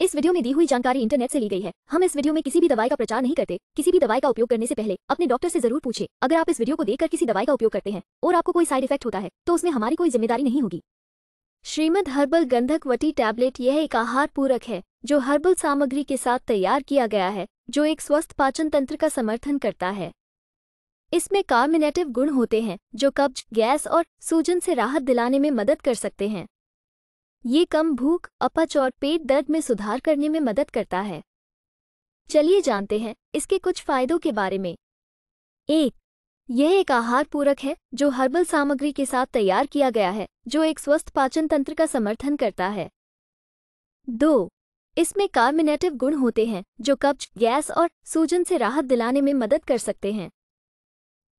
इस वीडियो में दी हुई जानकारी इंटरनेट से ली गई है हम इस वीडियो में किसी भी दवाई का प्रचार नहीं करते किसी भी दवाई का उपयोग करने से पहले अपने डॉक्टर से जरूर पूछे अगर आप इस वीडियो को देखकर किसी दवाई का उपयोग करते हैं और आपको कोई साइड इफेक्ट होता है तो उसमें हमारी कोई जिम्मेदारी नहीं होगी श्रीमद हर्बल गंधक वटी टैबलेट यह एक आहार पूरक है जो हर्बल सामग्री के साथ तैयार किया गया है जो एक स्वस्थ पाचन तंत्र का समर्थन करता है इसमें कार्मिनेटिव गुण होते हैं जो कब्ज गैस और सूजन से राहत दिलाने में मदद कर सकते हैं ये कम भूख अपच और पेट दर्द में सुधार करने में मदद करता है चलिए जानते हैं इसके कुछ फायदों के बारे में एक यह एक आहार पूरक है जो हर्बल सामग्री के साथ तैयार किया गया है जो एक स्वस्थ पाचन तंत्र का समर्थन करता है दो इसमें कार्मिनेटिव गुण होते हैं जो कब्ज गैस और सूजन से राहत दिलाने में मदद कर सकते हैं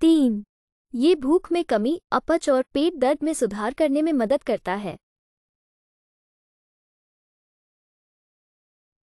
तीन ये भूख में कमी अपच और पेट दर्द में सुधार करने में मदद करता है